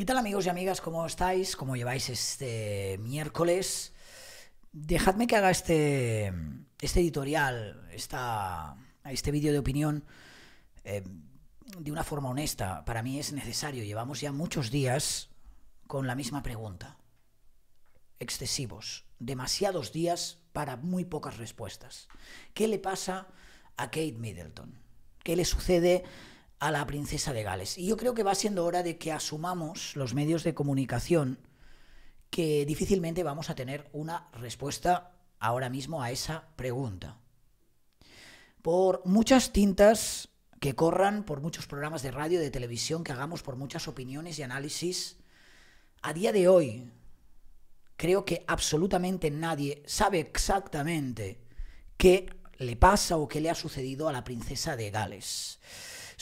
¿Qué tal amigos y amigas? ¿Cómo estáis? ¿Cómo lleváis este miércoles? Dejadme que haga este, este editorial, esta, este vídeo de opinión eh, de una forma honesta. Para mí es necesario. Llevamos ya muchos días con la misma pregunta. Excesivos. Demasiados días para muy pocas respuestas. ¿Qué le pasa a Kate Middleton? ¿Qué le sucede a la princesa de Gales. Y yo creo que va siendo hora de que asumamos los medios de comunicación que difícilmente vamos a tener una respuesta ahora mismo a esa pregunta. Por muchas tintas que corran, por muchos programas de radio, de televisión que hagamos, por muchas opiniones y análisis, a día de hoy creo que absolutamente nadie sabe exactamente qué le pasa o qué le ha sucedido a la princesa de Gales.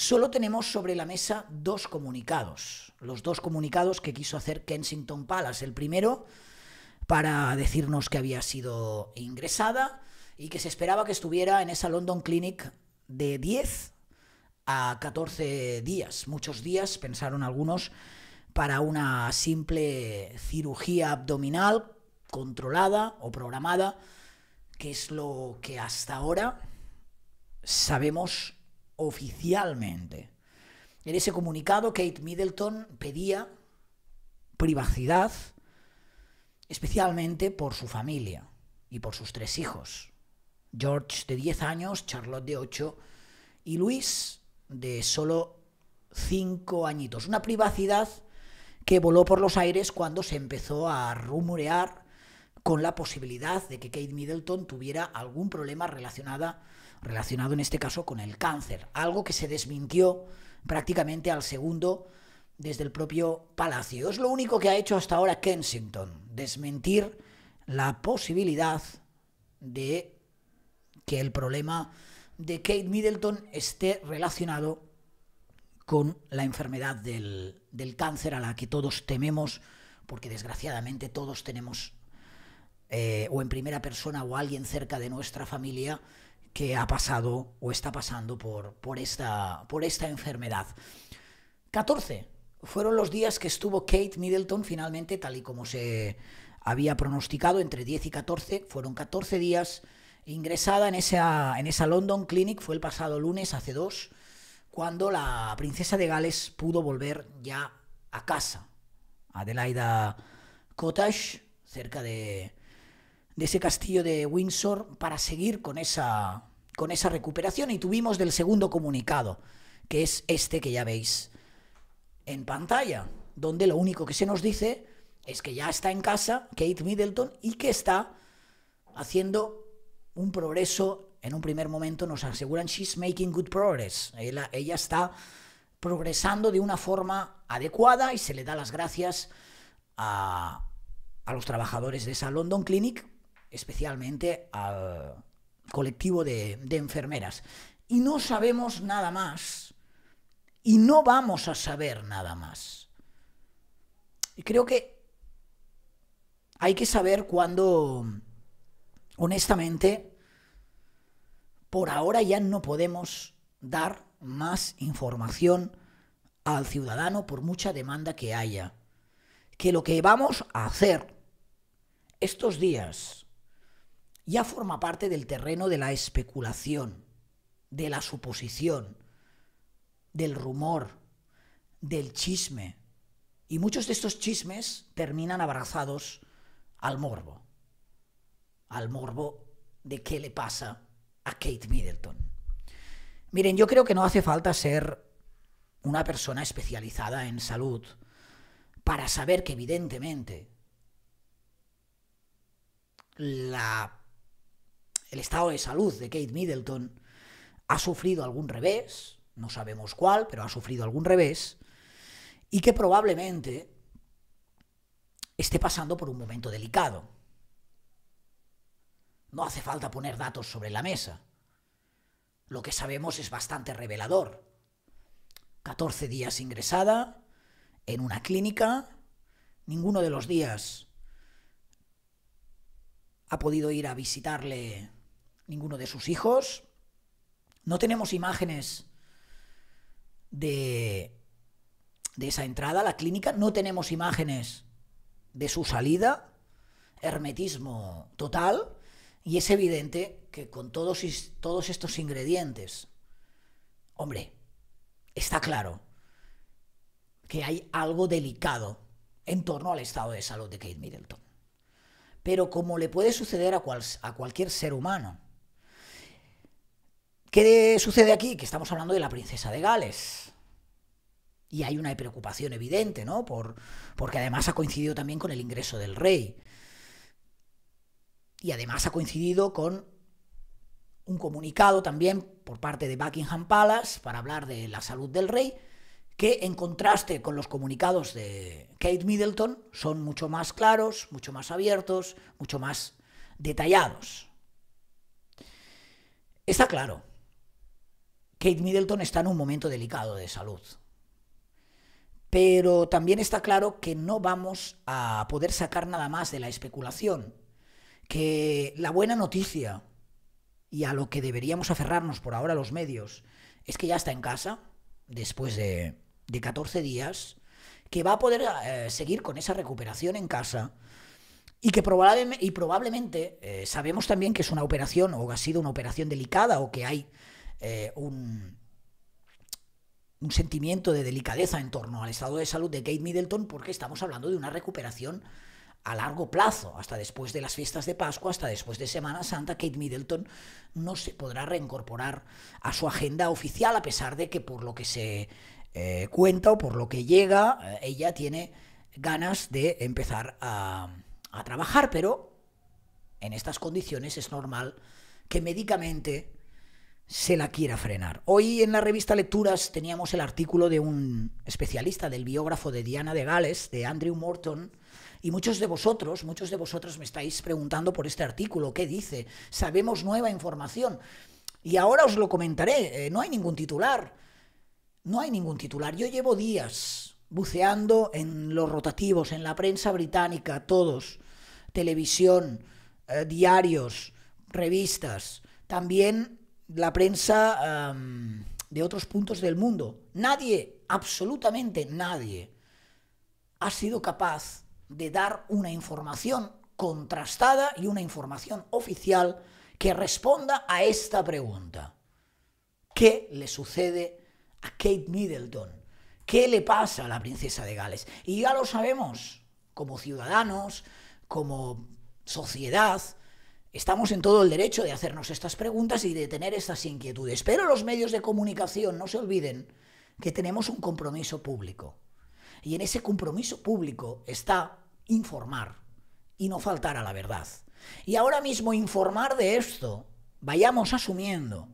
Solo tenemos sobre la mesa dos comunicados, los dos comunicados que quiso hacer Kensington Palace. El primero para decirnos que había sido ingresada y que se esperaba que estuviera en esa London Clinic de 10 a 14 días, muchos días, pensaron algunos, para una simple cirugía abdominal controlada o programada, que es lo que hasta ahora sabemos oficialmente. En ese comunicado, Kate Middleton pedía privacidad, especialmente por su familia y por sus tres hijos. George de 10 años, Charlotte de 8 y Luis de solo 5 añitos. Una privacidad que voló por los aires cuando se empezó a rumorear con la posibilidad de que Kate Middleton tuviera algún problema relacionado relacionado en este caso con el cáncer, algo que se desmintió prácticamente al segundo desde el propio Palacio. Es lo único que ha hecho hasta ahora Kensington, desmentir la posibilidad de que el problema de Kate Middleton esté relacionado con la enfermedad del, cáncer a la que todos tememos, porque desgraciadamente todos tenemos, eh, o en primera persona o alguien cerca de nuestra familia, que ha pasado o está pasando por, por, esta, por esta enfermedad. 14. Fueron los días que estuvo Kate Middleton finalmente, tal y como se había pronosticado, entre 10 y 14. Fueron 14 días ingresada en esa, en esa London Clinic. Fue el pasado lunes, hace dos, cuando la princesa de Gales pudo volver ya a casa. Adelaida Cottage, cerca de, de ese castillo de Windsor, para seguir con esa con esa recuperación y tuvimos del segundo comunicado, que es este que ya veis en pantalla, donde lo único que se nos dice es que ya está en casa Kate Middleton y que está haciendo un progreso. En un primer momento nos aseguran she's making good progress. Ella, está progresando de una forma adecuada y se le da las gracias a, los trabajadores de esa London Clinic, especialmente a colectivo de, enfermeras. Y no sabemos nada más. Y no vamos a saber nada más. Y creo que hay que saber cuando honestamente, por ahora ya no podemos dar más información al ciudadano por mucha demanda que haya. Que lo que vamos a hacer estos días ya forma parte del terreno de la especulación, de la suposición, del rumor, del chisme. Y muchos de estos chismes terminan abrazados al morbo, al morbo de qué le pasa a Kate Middleton. Miren, yo creo que no hace falta ser una persona especializada en salud para saber que evidentemente la el estado de salud de Kate Middleton ha sufrido algún revés, no sabemos cuál, pero ha sufrido algún revés, y que probablemente esté pasando por un momento delicado. No hace falta poner datos sobre la mesa. Lo que sabemos es bastante revelador. 14 días ingresada en una clínica, ninguno de los días ha podido ir a visitarle ninguno de sus hijos. No tenemos imágenes de, de esa entrada a la clínica, no tenemos imágenes de su salida, hermetismo total, y es evidente que con todos, todos estos ingredientes, hombre, está claro que hay algo delicado en torno al estado de salud de Kate Middleton. Pero como le puede suceder a, cual, a cualquier ser humano, ¿Qué sucede aquí? Que estamos hablando de la princesa de Gales. Y hay una preocupación evidente, ¿no? Por, porque además ha coincidido también con el ingreso del rey. Y además ha coincidido con un comunicado también por parte de Buckingham Palace para hablar de la salud del rey, que en contraste con los comunicados de Kate Middleton son mucho más claros, mucho más abiertos, mucho más detallados. Está claro, Kate Middleton está en un momento delicado de salud. Pero también está claro que no vamos a poder sacar nada más de la especulación. Que la buena noticia y a lo que deberíamos aferrarnos por ahora los medios es que ya está en casa, después de, 14 días, que va a poder eh, seguir con esa recuperación en casa y que probablemente eh, sabemos también que es una operación o ha sido una operación delicada o que hay eh, un, sentimiento de delicadeza en torno al estado de salud de Kate Middleton porque estamos hablando de una recuperación a largo plazo, hasta después de las fiestas de Pascua, hasta después de Semana Santa, Kate Middleton no se podrá reincorporar a su agenda oficial, a pesar de que por lo que se eh, cuenta o por lo que llega, eh, ella tiene ganas de empezar a, a trabajar, pero en estas condiciones es normal que médicamente se la quiera frenar. Hoy en la revista Lecturas teníamos el artículo de un especialista, del biógrafo de Diana de Gales, de Andrew Morton, y muchos de vosotros, muchos de vosotros me estáis preguntando por este artículo, ¿qué dice? Sabemos nueva información. Y ahora os lo comentaré, eh, no hay ningún titular, no hay ningún titular. Yo llevo días buceando en los rotativos, en la prensa británica, todos, televisión, eh, diarios, revistas, también la prensa de otros puntos del mundo. Nadie, absolutamente nadie, ha sido capaz de dar una información contrastada y una información oficial que responda a esta pregunta. ¿Qué le sucede a Kate Middleton? ¿Qué le pasa a la princesa de Gales? Y ya lo sabemos, como ciudadanos, como sociedad, Estamos en todo el derecho de hacernos estas preguntas y de tener estas inquietudes, pero los medios de comunicación no se olviden que tenemos un compromiso público. Y en ese compromiso público está informar y no faltar a la verdad. Y ahora mismo informar de esto, vayamos asumiendo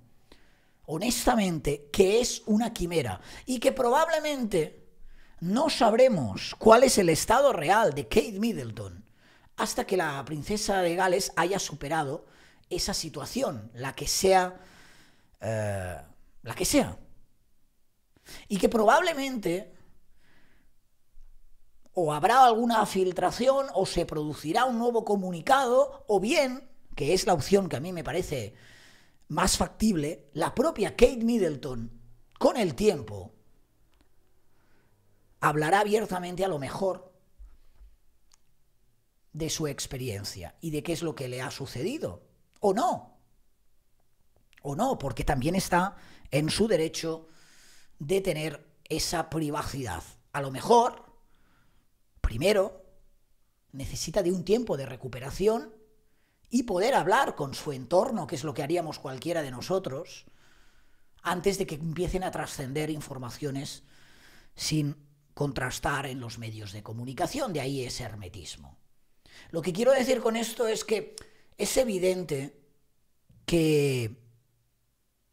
honestamente que es una quimera y que probablemente no sabremos cuál es el estado real de Kate Middleton hasta que la princesa de Gales haya superado esa situación, la que sea, eh, la que sea. Y que probablemente o habrá alguna filtración o se producirá un nuevo comunicado o bien, que es la opción que a mí me parece más factible, la propia Kate Middleton con el tiempo hablará abiertamente a lo mejor de su experiencia y de qué es lo que le ha sucedido. O no. O no, porque también está en su derecho de tener esa privacidad. A lo mejor, primero, necesita de un tiempo de recuperación y poder hablar con su entorno, que es lo que haríamos cualquiera de nosotros, antes de que empiecen a trascender informaciones sin contrastar en los medios de comunicación. De ahí ese hermetismo. Lo que quiero decir con esto es que es evidente que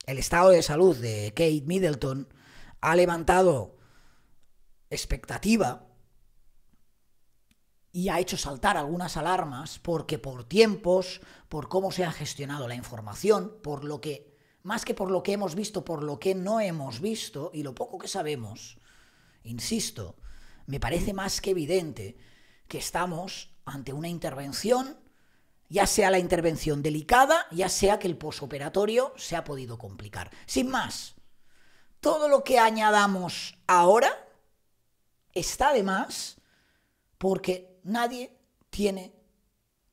el estado de salud de Kate Middleton ha levantado expectativa y ha hecho saltar algunas alarmas porque por tiempos, por cómo se ha gestionado la información, por lo que, más que por lo que hemos visto, por lo que no hemos visto y lo poco que sabemos, insisto, me parece más que evidente que estamos ante una intervención, ya sea la intervención delicada, ya sea que el posoperatorio se ha podido complicar. Sin más, todo lo que añadamos ahora está de más porque nadie tiene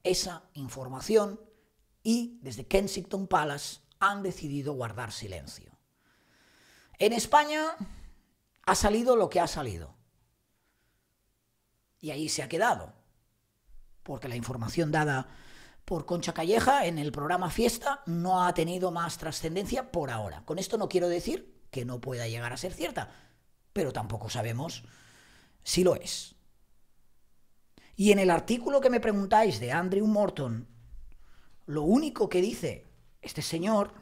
esa información y desde Kensington Palace han decidido guardar silencio. En España ha salido lo que ha salido. Y ahí se ha quedado porque la información dada por Concha Calleja en el programa Fiesta no ha tenido más trascendencia por ahora. Con esto no quiero decir que no pueda llegar a ser cierta, pero tampoco sabemos si lo es. Y en el artículo que me preguntáis de Andrew Morton, lo único que dice este señor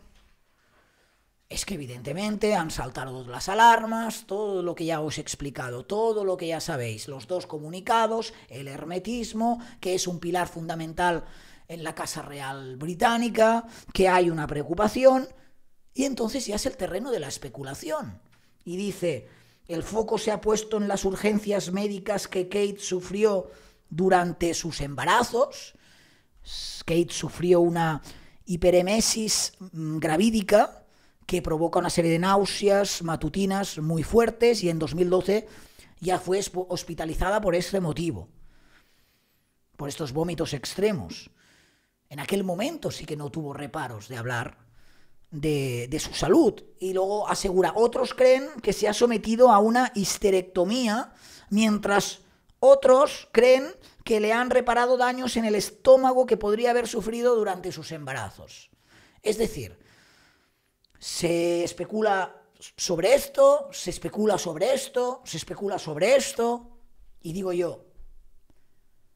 es que evidentemente han saltado las alarmas, todo lo que ya os he explicado, todo lo que ya sabéis, los dos comunicados, el hermetismo, que es un pilar fundamental en la Casa Real Británica, que hay una preocupación, y entonces ya es el terreno de la especulación. Y dice, el foco se ha puesto en las urgencias médicas que Kate sufrió durante sus embarazos. Kate sufrió una hiperemesis mm, gravídica que provoca una serie de náuseas matutinas muy fuertes y en 2012 ya fue hospitalizada por este motivo, por estos vómitos extremos. En aquel momento sí que no tuvo reparos de hablar de, de, su salud. Y luego asegura, otros creen que se ha sometido a una histerectomía, mientras otros creen que le han reparado daños en el estómago que podría haber sufrido durante sus embarazos. Es decir, se especula sobre esto, se especula sobre esto, se especula sobre esto. Y digo yo,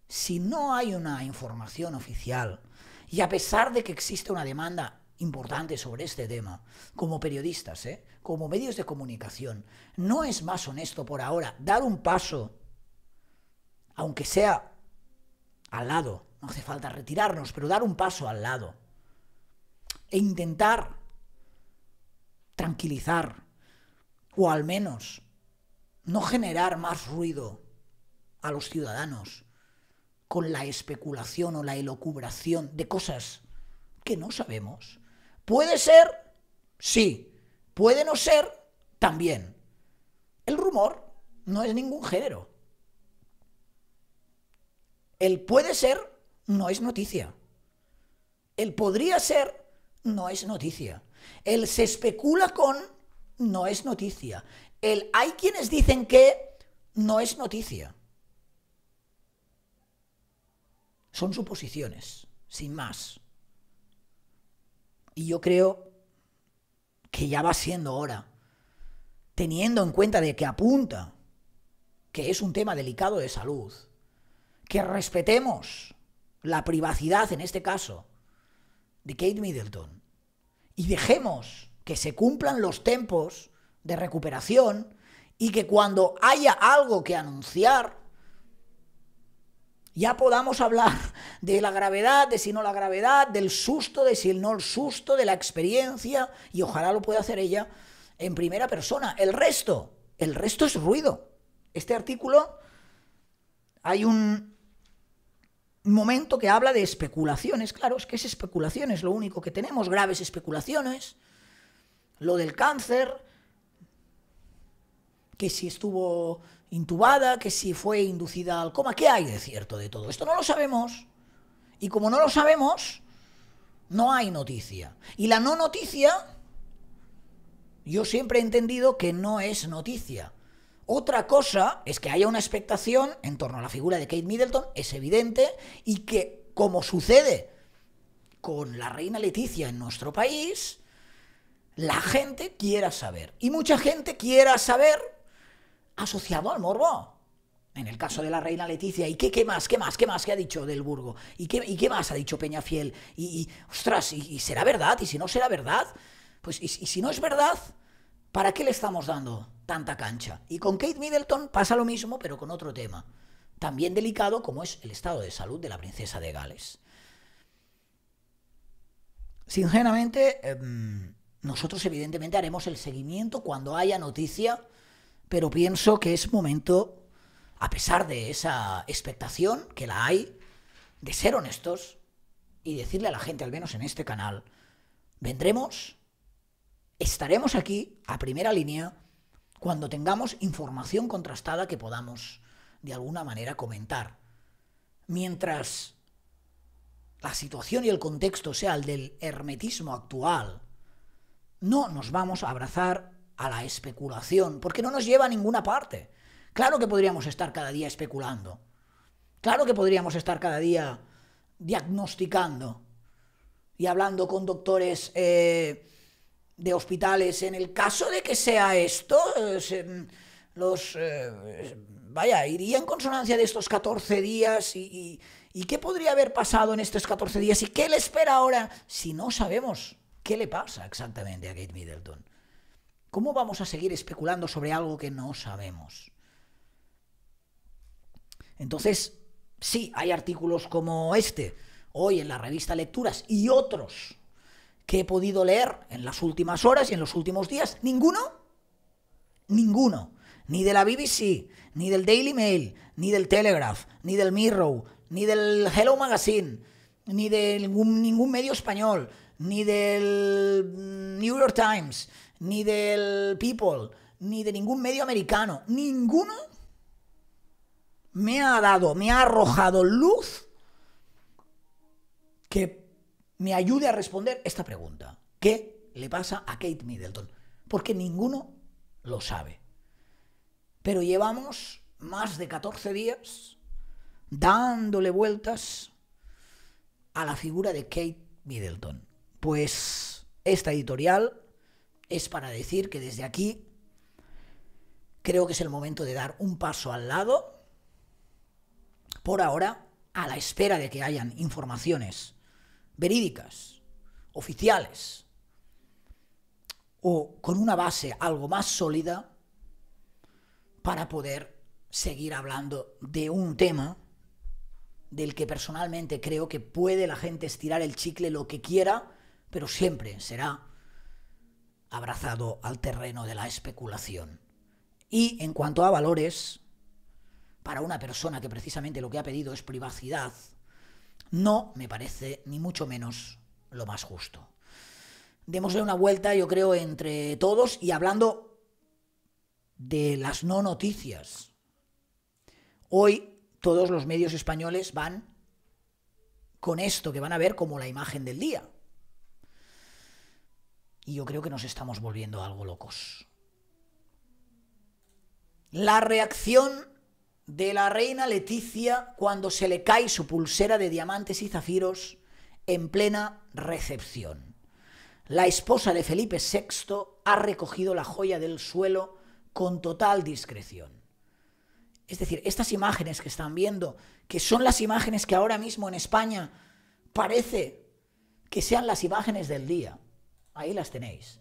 si no hay una información oficial, y a pesar de que existe una demanda importante sobre este tema, como periodistas, ¿eh? como medios de comunicación, ¿no es más honesto por ahora dar un paso, aunque sea al lado, no hace falta retirarnos, pero dar un paso al lado, e intentar tranquilizar, o al menos no generar más ruido a los ciudadanos con la especulación o la elocubración de cosas que no sabemos. Puede ser, sí, puede no ser, también. El rumor no es ningún género. El puede ser no es noticia. El podría ser no es noticia. El se especula con no es noticia. El hay quienes dicen que no es noticia. Son suposiciones, sin más. Y yo creo que ya va siendo hora, teniendo en cuenta de que apunta que es un tema delicado de salud, que respetemos la privacidad en este caso de Kate Middleton, y dejemos que se cumplan los tiempos de recuperación y que cuando haya algo que anunciar, ya podamos hablar de la gravedad, de si no la gravedad, del susto, de si no el susto, de la experiencia, y ojalá lo pueda hacer ella en primera persona. El resto, el resto es ruido. Este artículo hay un momento que habla de especulaciones. Claro, es que es especulación, es lo único que tenemos, graves especulaciones. Lo del cáncer, que si estuvo intubada, que si fue inducida al coma. ¿Qué hay de cierto de todo esto? No lo sabemos. Y como no lo sabemos, no hay noticia. Y la no noticia, yo siempre he entendido que no es noticia. Otra cosa es que haya una expectación en torno a la figura de Kate Middleton, es evidente, y que, como sucede con la reina Leticia en nuestro país, la gente quiera saber. Y mucha gente quiera saber asociado al morbo. En el caso de la reina Leticia, ¿y qué, qué más? ¿Qué más? ¿Qué más qué ha dicho del Burgo? ¿Y qué, más ha dicho Peña Fiel, y ostras, y, y, será verdad? ¿Y si no será verdad? Pues, y si no es verdad, ¿para qué le estamos dando? tanta cancha. Y con Kate Middleton pasa lo mismo, pero con otro tema, también delicado como es el estado de salud de la princesa de Gales. Sinceramente, em, nosotros evidentemente haremos el seguimiento cuando haya noticia, pero pienso que es momento, a pesar de esa expectación que la hay, de ser honestos y decirle a la gente, al menos en este canal, vendremos, estaremos aquí a primera línea cuando tengamos información contrastada que podamos de alguna manera comentar. Mientras la situación y el contexto sea el del hermetismo actual, no nos vamos a abrazar a la especulación, porque no nos lleva a ninguna parte. Claro que podríamos estar cada día especulando. Claro que podríamos estar cada día diagnosticando y hablando con doctores eh, de hospitales. En el caso de que sea esto, em, los... Eh, vaya, iría en consonancia de estos 14 días y, y, qué podría haber pasado en estos 14 días y qué le espera ahora si no sabemos qué le pasa exactamente a Kate Middleton. ¿Cómo vamos a seguir especulando sobre algo que no sabemos? Entonces, sí, hay artículos como este, hoy en la revista Lecturas y otros que he podido leer en las últimas horas y en los últimos días? ¿Ninguno? Ninguno. Ni de la BBC, ni del Daily Mail, ni del Telegraph, ni del Mirror, ni del Hello Magazine, ni de ningún, ningún medio español, ni del New York Times, ni del People, ni de ningún medio americano. Ninguno me ha dado, me ha arrojado luz que me ayude a responder esta pregunta. ¿Qué le pasa a Kate Middleton? Porque ninguno lo sabe. Pero llevamos más de 14 días dándole vueltas a la figura de Kate Middleton. Pues esta editorial es para decir que desde aquí creo que es el momento de dar un paso al lado. Por ahora, a la espera de que hayan informaciones verídicas, oficiales, o con una base algo más sólida para poder seguir hablando de un tema del que personalmente creo que puede la gente estirar el chicle lo que quiera, pero siempre será abrazado al terreno de la especulación. Y en cuanto a valores, para una persona que precisamente lo que ha pedido es privacidad, no me parece ni mucho menos lo más justo. Démosle una vuelta, yo creo, entre todos y hablando de las no noticias. Hoy todos los medios españoles van con esto que van a ver como la imagen del día. Y yo creo que nos estamos volviendo algo locos. La reacción de la reina Leticia cuando se le cae su pulsera de diamantes y zafiros en plena recepción. La esposa de Felipe VI ha recogido la joya del suelo con total discreción. Es decir, estas imágenes que están viendo, que son las imágenes que ahora mismo en España parece que sean las imágenes del día, ahí las tenéis,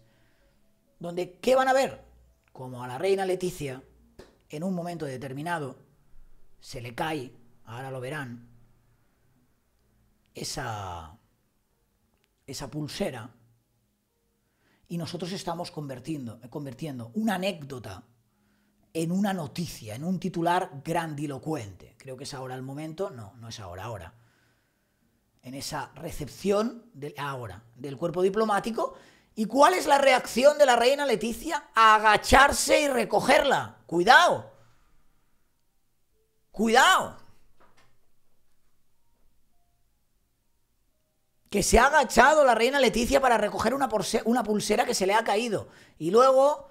donde ¿qué van a ver? Como a la reina Leticia, en un momento determinado, se le cae, ahora lo verán, esa, esa pulsera y nosotros estamos convirtiendo, convirtiendo una anécdota en una noticia, en un titular grandilocuente. Creo que es ahora el momento, no, no es ahora, ahora. En esa recepción ahora del cuerpo diplomático. ¿Y cuál es la reacción de la reina Leticia? Agacharse y recogerla. Cuidado, Cuidado. Que se ha agachado la reina Leticia para recoger una, una pulsera que se le ha caído. Y luego,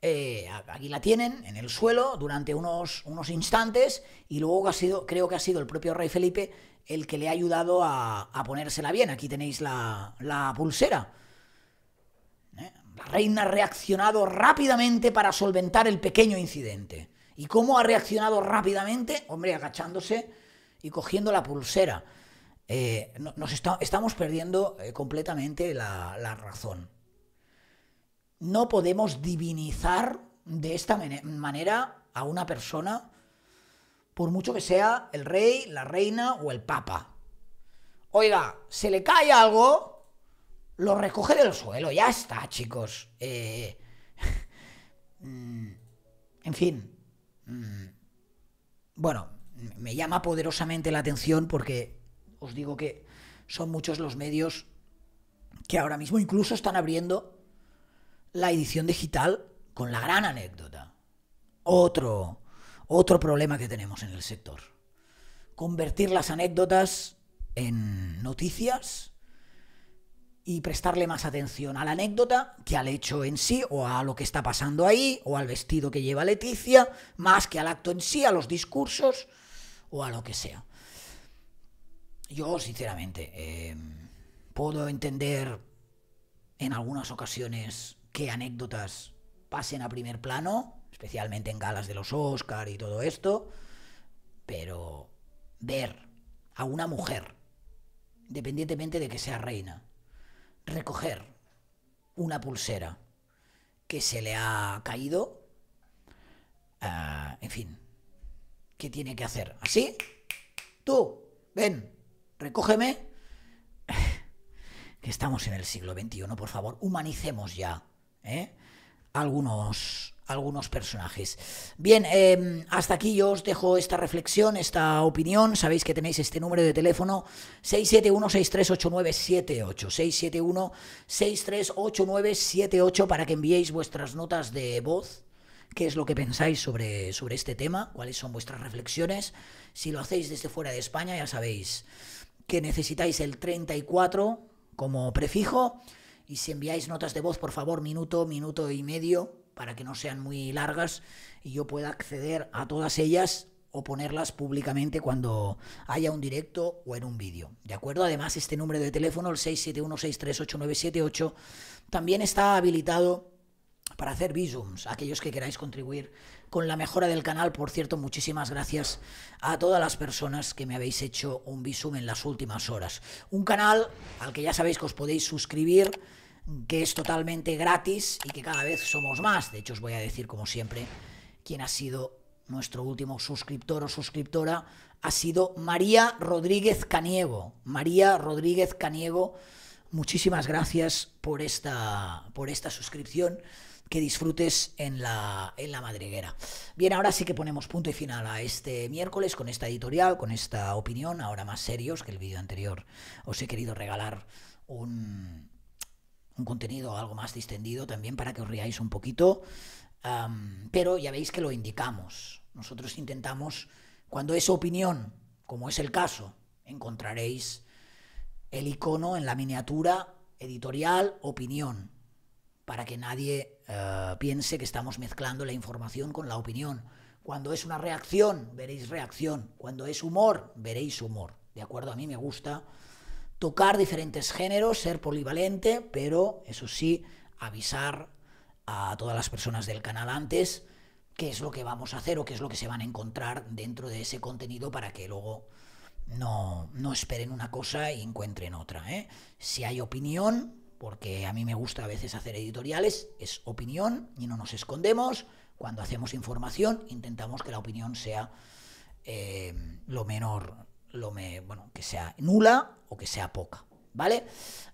eh, aquí la tienen, en el suelo, durante unos, unos instantes. Y luego ha sido, creo que ha sido el propio rey Felipe el que le ha ayudado a, ponérsela bien. Aquí tenéis la, pulsera. ¿Eh? La reina ha reaccionado rápidamente para solventar el pequeño incidente. ¿Y cómo ha reaccionado rápidamente? Hombre, agachándose y cogiendo la pulsera. Eh, nos estamos perdiendo eh, completamente la, razón. No podemos divinizar de esta manera a una persona, por mucho que sea el rey, la reina o el papa. Oiga, se le cae algo, lo recoge del suelo, ya está, chicos. Eh, mm, en fin, Mm, bueno, me llama poderosamente la atención porque os digo que son muchos los medios que ahora mismo incluso están abriendo la edición digital con la gran anécdota. Otro, problema que tenemos en el sector. Convertir las anécdotas en noticias y prestarle más atención a la anécdota que al hecho en sí o a lo que está pasando ahí o al vestido que lleva Leticia, más que al acto en sí, a los discursos o a lo que sea. Yo, sinceramente, eh, puedo entender en algunas ocasiones que anécdotas pasen a primer plano, especialmente en galas de los Oscar y todo esto, pero ver a una mujer, independientemente de que sea reina, recoger una pulsera que se le ha caído, ah, en fin, ¿qué tiene que hacer? ¿Así? Tú, ven, recógeme. Que estamos en el siglo XXI, por favor, humanicemos ya. ¿eh? algunos algunos personajes. Bien, em, hasta aquí yo os dejo esta reflexión, esta opinión. Sabéis que tenéis este número de teléfono 671 78 671 78 para que enviéis vuestras notas de voz. ¿Qué es lo que pensáis sobre, sobre este tema? ¿Cuáles son vuestras reflexiones? Si lo hacéis desde fuera de España, ya sabéis que necesitáis el 34 como prefijo y si enviáis notas de voz, por favor, minuto, minuto y medio, para que no sean muy largas y yo pueda acceder a todas ellas o ponerlas públicamente cuando haya un directo o en un vídeo. ¿De acuerdo? Además, este número de teléfono, el 671 638 también está habilitado para hacer visums, aquellos que queráis contribuir con la mejora del canal. Por cierto, muchísimas gracias a todas las personas que me habéis hecho un visum en las últimas horas. Un canal al que ya sabéis que os podéis suscribir que es totalmente gratis y que cada vez somos más. De hecho, os voy a decir, como siempre, quién ha sido nuestro último suscriptor o suscriptora. Ha sido María Rodríguez Caniego. María Rodríguez Caniego, muchísimas gracias por esta, por esta suscripción. Que disfrutes en la, en la madriguera. Bien, ahora sí que ponemos punto y final a este miércoles con esta editorial, con esta opinión, ahora más serios que el vídeo anterior. Os he querido regalar un, un contenido algo más distendido también para que os riáis un poquito. pero ya veis que lo indicamos. Nosotros intentamos, cuando es opinión, como es el caso, encontraréis el icono en la miniatura editorial opinión, para que nadie eh, piense que estamos mezclando la información con la opinión. Cuando es una reacción, veréis reacción. Cuando es humor, veréis humor. De acuerdo, a mí me gusta tocar diferentes géneros, ser polivalente, pero eso sí, avisar a todas las personas del canal antes qué es lo que vamos a hacer o qué es lo que se van a encontrar dentro de ese contenido para que luego no, esperen una cosa y encuentren otra. ¿eh? Si hay opinión, porque a mí me gusta a veces hacer editoriales, es opinión y no nos escondemos. Cuando hacemos información intentamos que la opinión sea eh, lo menor lo me, bueno, que sea nula o que sea poca, ¿vale?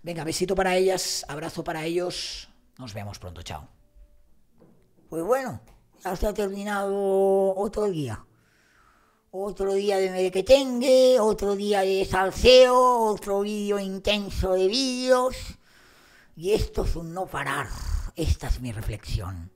Venga, besito para ellas, abrazo para ellos, nos vemos pronto, chao. Pues bueno, ya se ha terminado otro día. Otro día de que tengo otro día de salseo, otro vídeo intenso de vídeos. Y esto es un no parar. Esta es mi reflexión.